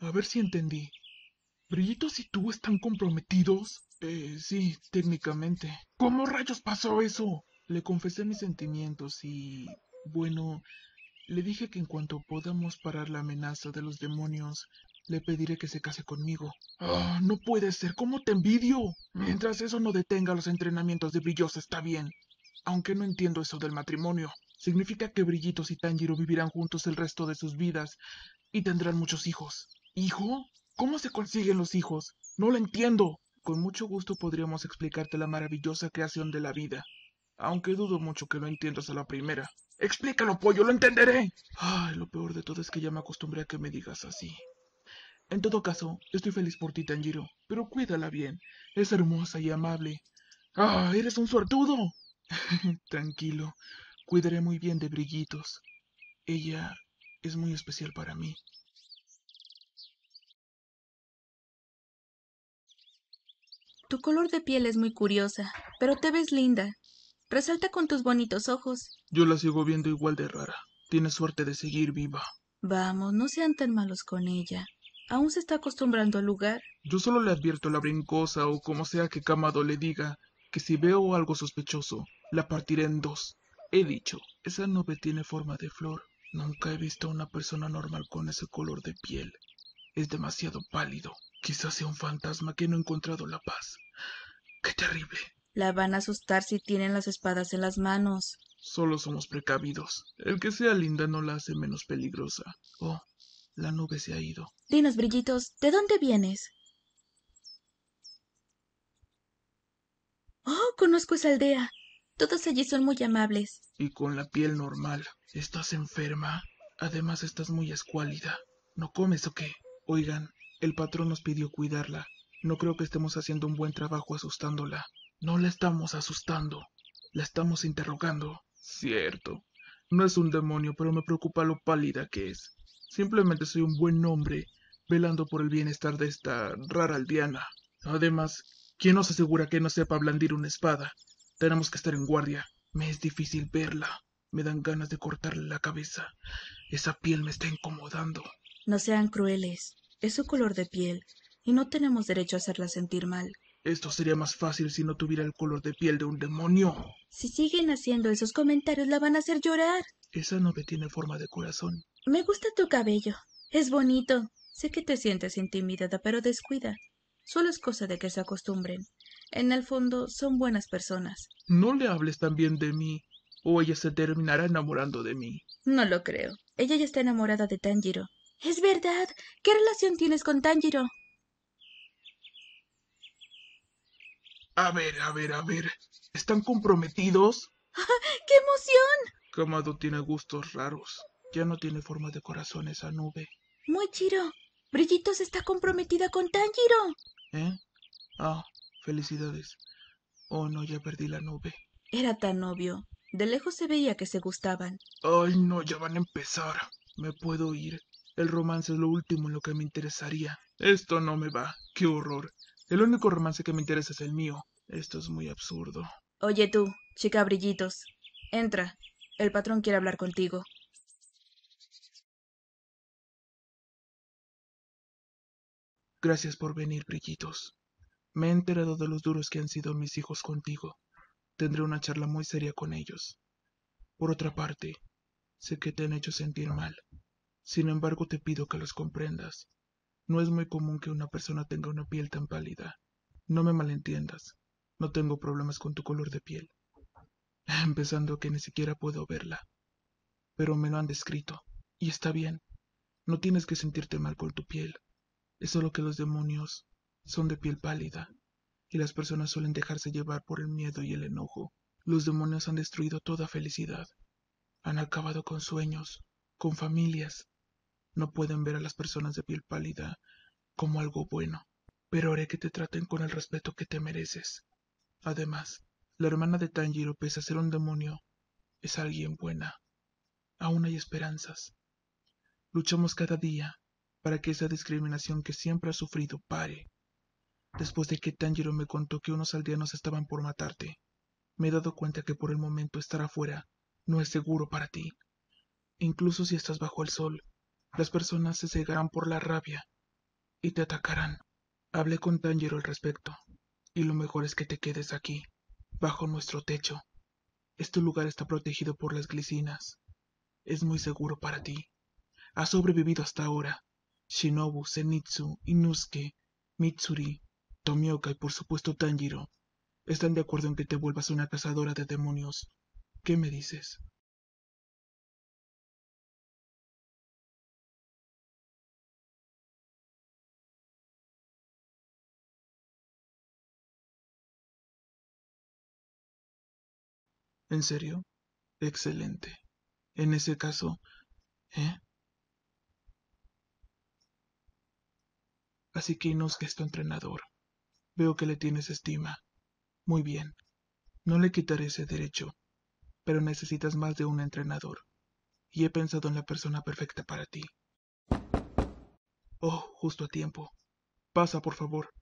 A ver si entendí. ¿Brillitos y tú están comprometidos? Eh, sí, técnicamente. ¿Cómo rayos pasó eso? Le confesé mis sentimientos y... bueno, le dije que en cuanto podamos parar la amenaza de los demonios, le pediré que se case conmigo. Ah, no puede ser, ¿cómo te envidio? Mientras eso no detenga los entrenamientos de Brillos, está bien. Aunque no entiendo eso del matrimonio. Significa que Brillitos y Tanjiro vivirán juntos el resto de sus vidas y tendrán muchos hijos. ¿Hijo? ¿Cómo se consiguen los hijos? No lo entiendo. Con mucho gusto podríamos explicarte la maravillosa creación de la vida, aunque dudo mucho que lo entiendas a la primera. Explícalo, pollo, lo entenderé. Ay, lo peor de todo es que ya me acostumbré a que me digas así. En todo caso, estoy feliz por ti, Tanjiro, pero cuídala bien. Es hermosa y amable. ¡Ah, eres un suertudo! Tranquilo, cuidaré muy bien de Brillitos. Ella es muy especial para mí. Tu color de piel es muy curiosa, pero te ves linda. Resalta con tus bonitos ojos. Yo la sigo viendo igual de rara. Tienes suerte de seguir viva. Vamos, no sean tan malos con ella. Aún se está acostumbrando al lugar. Yo solo le advierto a la brincosa o como sea que Camado le diga que si veo algo sospechoso, la partiré en dos. He dicho, esa nube tiene forma de flor. Nunca he visto a una persona normal con ese color de piel. Es demasiado pálido. Quizás sea un fantasma que no ha encontrado la paz. ¡Qué terrible! La van a asustar si tienen las espadas en las manos. Solo somos precavidos. El que sea linda no la hace menos peligrosa. Oh, la nube se ha ido. Dinos, brillitos, ¿de dónde vienes? Oh, conozco esa aldea. Todos allí son muy amables. Y con la piel normal. ¿Estás enferma? Además estás muy escuálida. ¿No comes o qué? Oigan, el patrón nos pidió cuidarla. No creo que estemos haciendo un buen trabajo asustándola. No la estamos asustando. La estamos interrogando. Cierto. No es un demonio, pero me preocupa lo pálida que es. Simplemente soy un buen hombre, velando por el bienestar de esta rara aldeana. Además, ¿quién nos asegura que no sepa blandir una espada? Tenemos que estar en guardia. Me es difícil verla. Me dan ganas de cortarle la cabeza. Esa piel me está incomodando. No sean crueles. Es su color de piel, y no tenemos derecho a hacerla sentir mal. Esto sería más fácil si no tuviera el color de piel de un demonio. Si siguen haciendo esos comentarios, la van a hacer llorar. Esa no me tiene forma de corazón. Me gusta tu cabello. Es bonito. Sé que te sientes intimidada, pero descuida. Solo es cosa de que se acostumbren. En el fondo, son buenas personas. No le hables tan bien de mí, o ella se terminará enamorando de mí. No lo creo. Ella ya está enamorada de Tanjiro. Es verdad. ¿Qué relación tienes con Tanjiro? A ver, a ver, a ver. ¿Están comprometidos? ¡Qué emoción! Kamado tiene gustos raros. Ya no tiene forma de corazón esa nube. Muy chiro. Brillitos está comprometida con Tanjiro. ¿Eh? Ah, felicidades. Oh, no, ya perdí la nube. Era tan obvio. De lejos se veía que se gustaban. Ay, no, ya van a empezar. Me puedo ir. El romance es lo último en lo que me interesaría. Esto no me va. ¡Qué horror! El único romance que me interesa es el mío. Esto es muy absurdo. Oye tú, chica brillitos. Entra. El patrón quiere hablar contigo. Gracias por venir, brillitos. Me he enterado de los duros que han sido mis hijos contigo. Tendré una charla muy seria con ellos. Por otra parte, sé que te han hecho sentir mal. Sin embargo, te pido que los comprendas. No es muy común que una persona tenga una piel tan pálida. No me malentiendas. No tengo problemas con tu color de piel. Empezando que ni siquiera puedo verla. Pero me lo han descrito. Y está bien. No tienes que sentirte mal con tu piel. Es solo que los demonios son de piel pálida. Y las personas suelen dejarse llevar por el miedo y el enojo. Los demonios han destruido toda felicidad. Han acabado con sueños, con familias, no pueden ver a las personas de piel pálida como algo bueno, pero haré que te traten con el respeto que te mereces. Además, la hermana de Tanjiro, pese a ser un demonio, es alguien buena. Aún hay esperanzas. Luchamos cada día para que esa discriminación que siempre has sufrido pare. Después de que Tanjiro me contó que unos aldeanos estaban por matarte, me he dado cuenta que por el momento estar afuera no es seguro para ti. Incluso si estás bajo el sol, las personas se cegarán por la rabia y te atacarán. Hablé con Tanjiro al respecto, y lo mejor es que te quedes aquí, bajo nuestro techo. Este lugar está protegido por las glicinas. Es muy seguro para ti. Has sobrevivido hasta ahora. Shinobu, Senitsu, Inusuke, Mitsuri, Tomioka y por supuesto Tanjiro están de acuerdo en que te vuelvas una cazadora de demonios. ¿Qué me dices? ¿En serio? Excelente. En ese caso, ¿eh? Así que Inosuke es tu entrenador. Veo que le tienes estima. Muy bien. No le quitaré ese derecho, pero necesitas más de un entrenador. Y he pensado en la persona perfecta para ti. Oh, justo a tiempo. Pasa, por favor.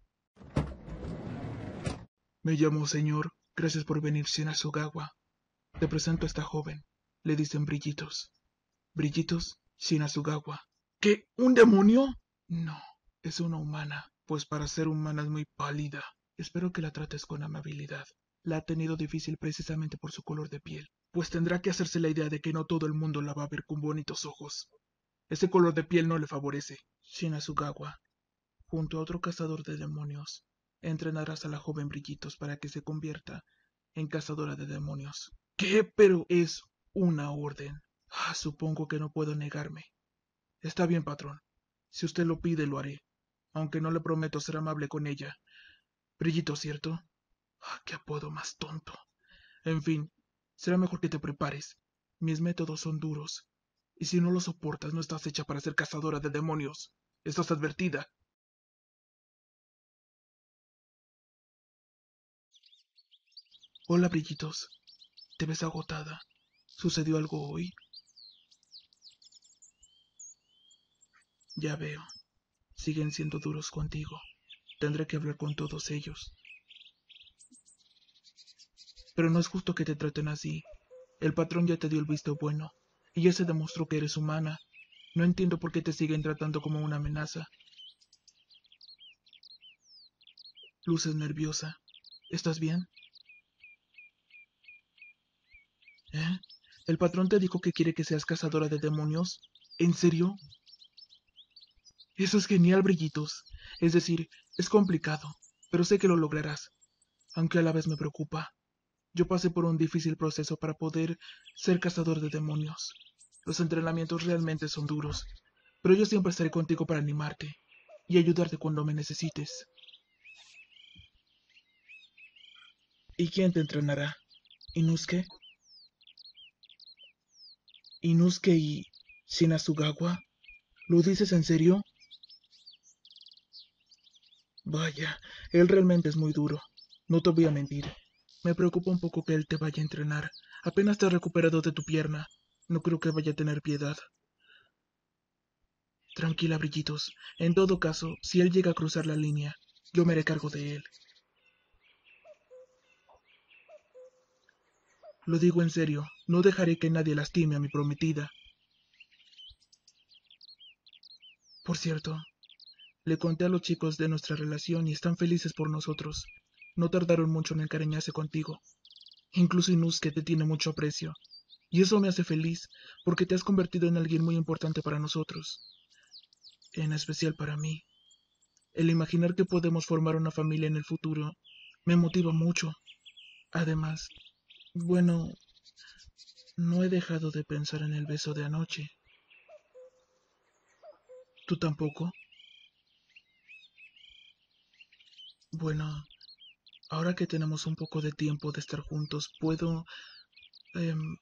Me llamo señor. Gracias por venir, sin Sugawa. Te presento a esta joven. Le dicen Brillitos. Brillitos Shinazugawa. ¿Qué? ¿Un demonio? No, es una humana, pues para ser humana es muy pálida. Espero que la trates con amabilidad. La ha tenido difícil precisamente por su color de piel, pues tendrá que hacerse la idea de que no todo el mundo la va a ver con bonitos ojos. Ese color de piel no le favorece. Shinazugawa, junto a otro cazador de demonios, entrenarás a la joven Brillitos para que se convierta en cazadora de demonios. ¿Qué? Pero es una orden. Ah, supongo que no puedo negarme. Está bien, patrón. Si usted lo pide, lo haré. Aunque no le prometo ser amable con ella. Brillito, ¿cierto? Ah, qué apodo más tonto. En fin, será mejor que te prepares. Mis métodos son duros. Y si no lo soportas, no estás hecha para ser cazadora de demonios. Estás advertida. Hola, brillitos. Te ves agotada. ¿Sucedió algo hoy? Ya veo. Siguen siendo duros contigo. Tendré que hablar con todos ellos. Pero no es justo que te traten así. El patrón ya te dio el visto bueno, y ya se demostró que eres humana. No entiendo por qué te siguen tratando como una amenaza. Luces nerviosa. ¿Estás bien? ¿El patrón te dijo que quiere que seas cazadora de demonios? ¿En serio? Eso es genial, Brillitos. Es decir, es complicado, pero sé que lo lograrás. Aunque a la vez me preocupa. Yo pasé por un difícil proceso para poder ser cazador de demonios. Los entrenamientos realmente son duros, pero yo siempre estaré contigo para animarte y ayudarte cuando me necesites. ¿Y quién te entrenará? ¿Inuske? que y Azugawa? ¿Lo dices en serio? Vaya, él realmente es muy duro. No te voy a mentir. Me preocupa un poco que él te vaya a entrenar. Apenas te ha recuperado de tu pierna. No creo que vaya a tener piedad. Tranquila, Brillitos. En todo caso, si él llega a cruzar la línea, yo me haré cargo de él. Lo digo en serio, no dejaré que nadie lastime a mi prometida. Por cierto, le conté a los chicos de nuestra relación y están felices por nosotros. No tardaron mucho en encariñarse contigo. Incluso Inús, que te tiene mucho aprecio. Y eso me hace feliz, porque te has convertido en alguien muy importante para nosotros. En especial para mí. El imaginar que podemos formar una familia en el futuro me motiva mucho. Además, bueno, no he dejado de pensar en el beso de anoche. ¿Tú tampoco? Bueno, ahora que tenemos un poco de tiempo de estar juntos, ¿puedo... Em,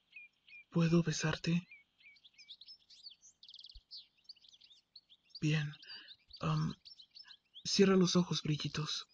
¿Puedo besarte? Bien. cierra los ojos, brillitos.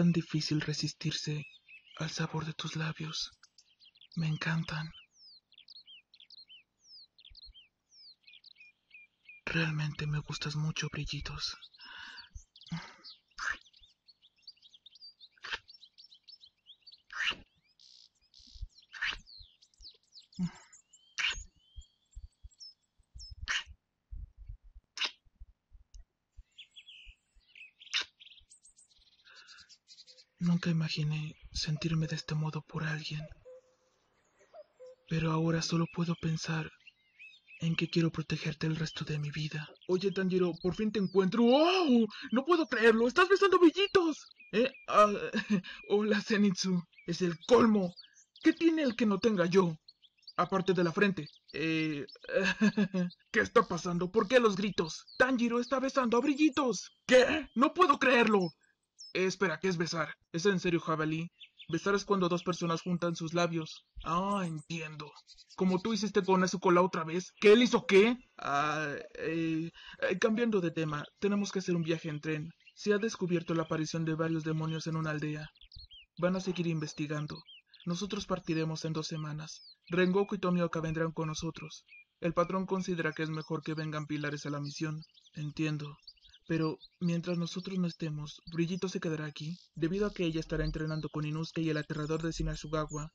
tan difícil resistirse al sabor de tus labios. Me encantan. Realmente me gustas mucho, brillitos. Nunca imaginé sentirme de este modo por alguien. Pero ahora solo puedo pensar en que quiero protegerte el resto de mi vida. Oye, Tanjiro, por fin te encuentro. ¡Oh! No puedo creerlo. Estás besando brillitos. Eh, ah, hola, Zenitsu. Es el colmo. ¿Qué tiene el que no tenga yo? Aparte de la frente. Eh, ¿Qué está pasando? ¿Por qué los gritos? Tanjiro está besando a brillitos. ¿Qué? No puedo creerlo. Eh, espera, ¿qué es besar? ¿Es en serio, jabalí? Besar es cuando dos personas juntan sus labios. Ah, entiendo. Como tú hiciste con cola otra vez. ¿Qué él hizo qué? Ah, eh, eh, cambiando de tema, tenemos que hacer un viaje en tren. Se ha descubierto la aparición de varios demonios en una aldea. Van a seguir investigando. Nosotros partiremos en dos semanas. Rengoku y Tomioka vendrán con nosotros. El patrón considera que es mejor que vengan pilares a la misión. Entiendo. Pero, mientras nosotros no estemos, Brillito se quedará aquí. Debido a que ella estará entrenando con Inusuke y el aterrador de Sinasugawa,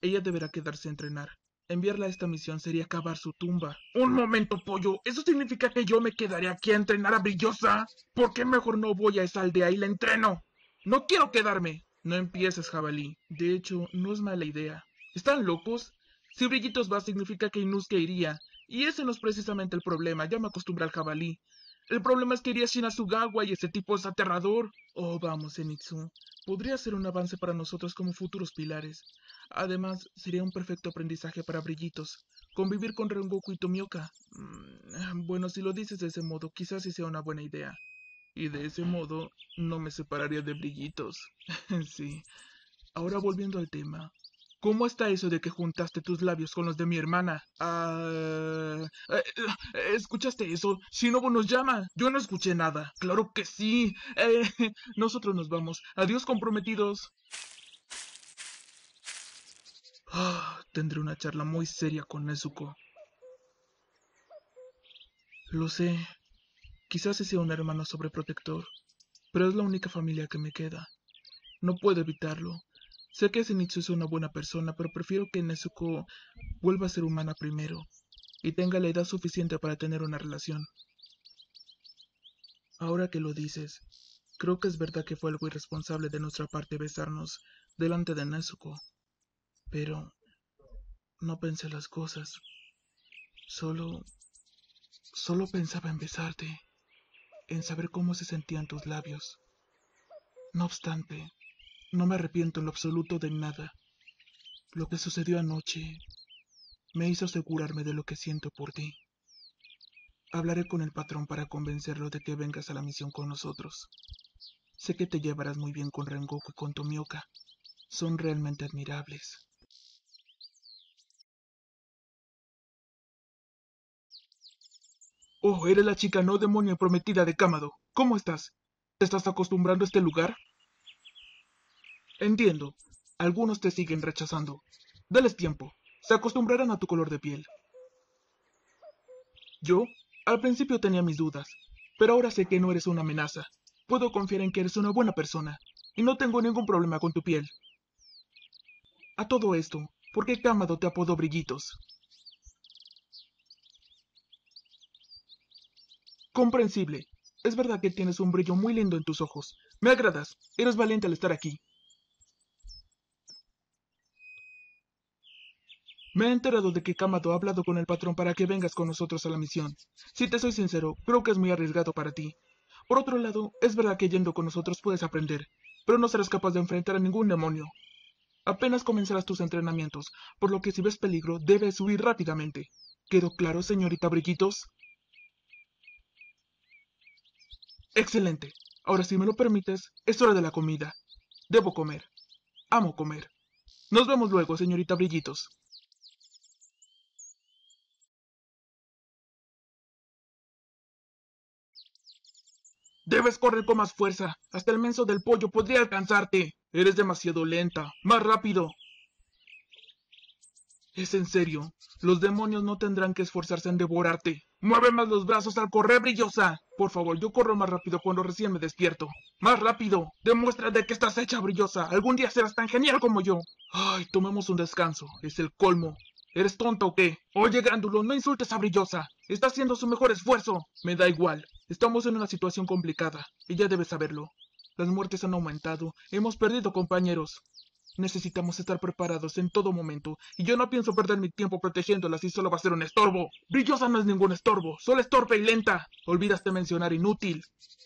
ella deberá quedarse a entrenar. Enviarla a esta misión sería cavar su tumba. Un momento, pollo. ¿Eso significa que yo me quedaré aquí a entrenar a Brillosa? ¿Por qué mejor no voy a esa aldea y la entreno? No quiero quedarme. No empieces, jabalí. De hecho, no es mala idea. ¿Están locos? Si Brillitos va significa que Inusuke iría. Y ese no es precisamente el problema, ya me acostumbra al jabalí. El problema es que iría sin y ese tipo es aterrador. Oh, vamos, Enitsu. Podría ser un avance para nosotros como futuros pilares. Además, sería un perfecto aprendizaje para brillitos. Convivir con Rengoku y Tomioka. Mm, bueno, si lo dices de ese modo, quizás sí sea una buena idea. Y de ese modo, no me separaría de brillitos. sí. Ahora volviendo al tema, ¿Cómo está eso de que juntaste tus labios con los de mi hermana? Ah, eh, ¿Escuchaste eso? Shinobu nos llama. Yo no escuché nada. Claro que sí. Eh, nosotros nos vamos. Adiós comprometidos. Ah, tendré una charla muy seria con Nezuko. Lo sé. Quizás sea un hermano sobreprotector, pero es la única familia que me queda. No puedo evitarlo. Sé que Zenitsu es una buena persona, pero prefiero que Nezuko vuelva a ser humana primero y tenga la edad suficiente para tener una relación. Ahora que lo dices, creo que es verdad que fue algo irresponsable de nuestra parte besarnos delante de Nezuko, pero no pensé las cosas. Solo... Solo pensaba en besarte, en saber cómo se sentían tus labios. No obstante, no me arrepiento en lo absoluto de nada. Lo que sucedió anoche me hizo asegurarme de lo que siento por ti. Hablaré con el patrón para convencerlo de que vengas a la misión con nosotros. Sé que te llevarás muy bien con Rengoku y con Tomioka. Son realmente admirables. Oh, eres la chica no demonio prometida de Kamado, ¿Cómo estás? ¿Te estás acostumbrando a este lugar? Entiendo. Algunos te siguen rechazando. Dales tiempo. Se acostumbrarán a tu color de piel. Yo, al principio tenía mis dudas, pero ahora sé que no eres una amenaza. Puedo confiar en que eres una buena persona, y no tengo ningún problema con tu piel. A todo esto, ¿por qué Cámado te apodo Brillitos? Comprensible. Es verdad que tienes un brillo muy lindo en tus ojos. Me agradas. Eres valiente al estar aquí. Me he enterado de que Kamado ha hablado con el patrón para que vengas con nosotros a la misión. Si te soy sincero, creo que es muy arriesgado para ti. Por otro lado, es verdad que yendo con nosotros puedes aprender, pero no serás capaz de enfrentar a ningún demonio. Apenas comenzarás tus entrenamientos, por lo que si ves peligro debes huir rápidamente. ¿Quedó claro, señorita Brillitos? Excelente. Ahora si me lo permites, es hora de la comida. Debo comer. Amo comer. Nos vemos luego, señorita Brillitos. Debes correr con más fuerza. Hasta el menso del pollo podría alcanzarte. Eres demasiado lenta. Más rápido. Es en serio. Los demonios no tendrán que esforzarse en devorarte. Mueve más los brazos al correr, brillosa. Por favor, yo corro más rápido cuando recién me despierto. Más rápido. Demuestra de que estás hecha, brillosa. Algún día serás tan genial como yo. Ay, tomemos un descanso. Es el colmo. ¿Eres tonta o qué? Oye, Grándulo, no insultes a Brillosa. Está haciendo su mejor esfuerzo. Me da igual. Estamos en una situación complicada. Ella debe saberlo. Las muertes han aumentado. Hemos perdido compañeros. Necesitamos estar preparados en todo momento, y yo no pienso perder mi tiempo protegiéndola si solo va a ser un estorbo. Brillosa no es ningún estorbo, solo es y lenta. Olvidaste mencionar inútil.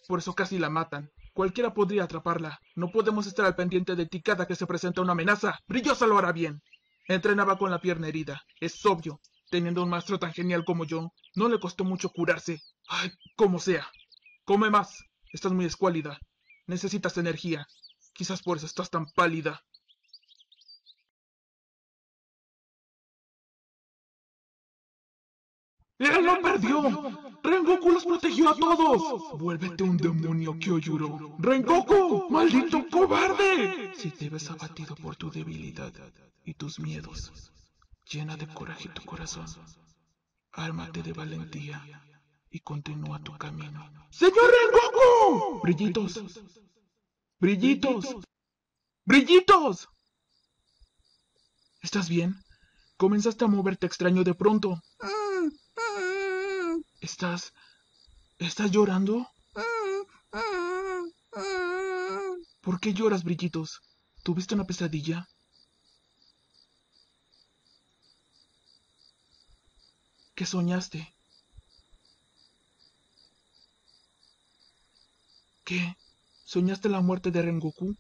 Por eso casi la matan. Cualquiera podría atraparla. No podemos estar al pendiente de ti cada que se presenta una amenaza. Brillosa lo hará bien. Entrenaba con la pierna herida, es obvio. Teniendo un maestro tan genial como yo, no le costó mucho curarse. Ay, como sea. Come más. Estás muy escuálida. Necesitas energía. Quizás por eso estás tan pálida. ¡Él lo perdió! ¡Rengoku los protegió a todos! ¡Vuélvete un demonio, Kyojuro! ¡Rengoku! ¡Maldito cobarde! Si te ves abatido por tu debilidad y tus miedos, llena de coraje tu corazón. Ármate de valentía y continúa tu camino. ¡Señor Rengoku! ¡Brillitos! ¡Brillitos! ¡Brillitos! ¿Estás bien? Comenzaste a moverte extraño de pronto. Mm, ¿Estás... ¿Estás llorando? ¿Por qué lloras, Brillitos? ¿Tuviste una pesadilla? ¿Qué soñaste? ¿Qué? ¿Soñaste la muerte de Rengoku?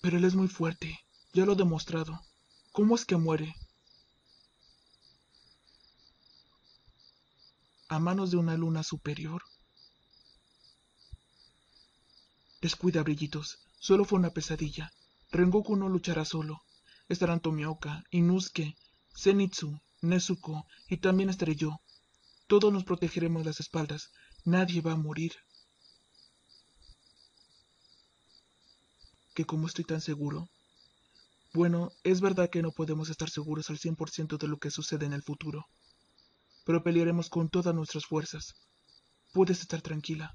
Pero él es muy fuerte, ya lo he demostrado. ¿Cómo es que muere? a manos de una luna superior. Descuida, brillitos. Solo fue una pesadilla. Rengoku no luchará solo. Estarán Tomioka, Inusuke, Zenitsu, Nezuko y también estaré yo. Todos nos protegeremos las espaldas. Nadie va a morir. ¿Que como estoy tan seguro? Bueno, es verdad que no podemos estar seguros al 100% de lo que sucede en el futuro pero pelearemos con todas nuestras fuerzas. Puedes estar tranquila.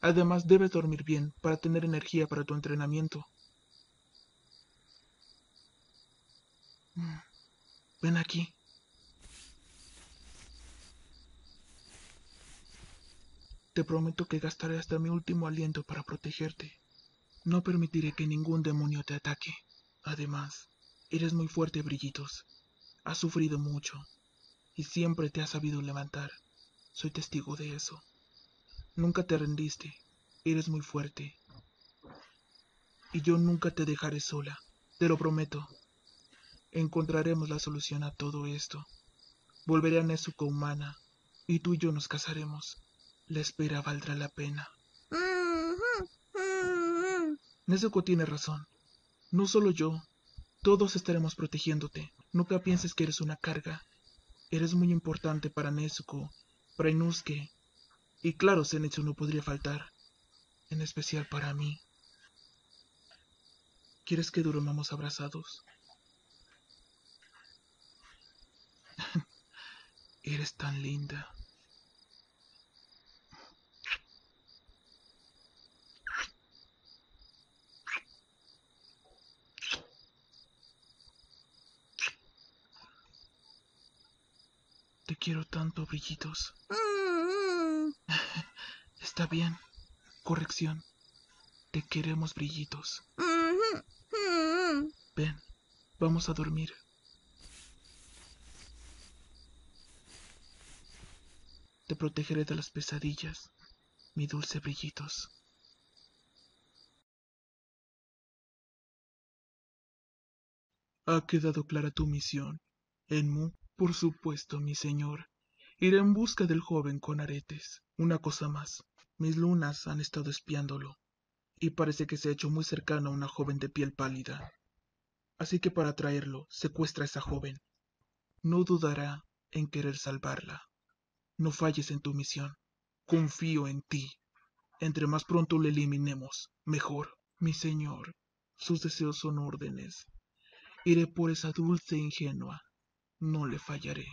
Además, debes dormir bien para tener energía para tu entrenamiento. Mm. Ven aquí. Te prometo que gastaré hasta mi último aliento para protegerte. No permitiré que ningún demonio te ataque. Además, eres muy fuerte, Brillitos. Has sufrido mucho y siempre te has sabido levantar. Soy testigo de eso. Nunca te rendiste, eres muy fuerte. Y yo nunca te dejaré sola, te lo prometo. Encontraremos la solución a todo esto. Volveré a Nezuko humana, y tú y yo nos casaremos. La espera valdrá la pena. Mm-hmm. Nezuko tiene razón. No solo yo, todos estaremos protegiéndote. Nunca pienses que eres una carga. Eres muy importante para Nezuko, para Inusuke, Y claro, Zenitsu no podría faltar. En especial para mí. ¿Quieres que durmamos abrazados? Eres tan linda. quiero tanto, brillitos. Mm-hmm. Está bien. Corrección. Te queremos, brillitos. Mm-hmm. Mm-hmm. Ven, vamos a dormir. Te protegeré de las pesadillas, mi dulce brillitos. Ha quedado clara tu misión, Enmu por supuesto, mi señor. Iré en busca del joven con aretes. Una cosa más. Mis lunas han estado espiándolo, y parece que se ha hecho muy cercano a una joven de piel pálida. Así que para traerlo, secuestra a esa joven. No dudará en querer salvarla. No falles en tu misión. Confío en ti. Entre más pronto le eliminemos, mejor. Mi señor, sus deseos son órdenes. Iré por esa dulce e ingenua no le fallaré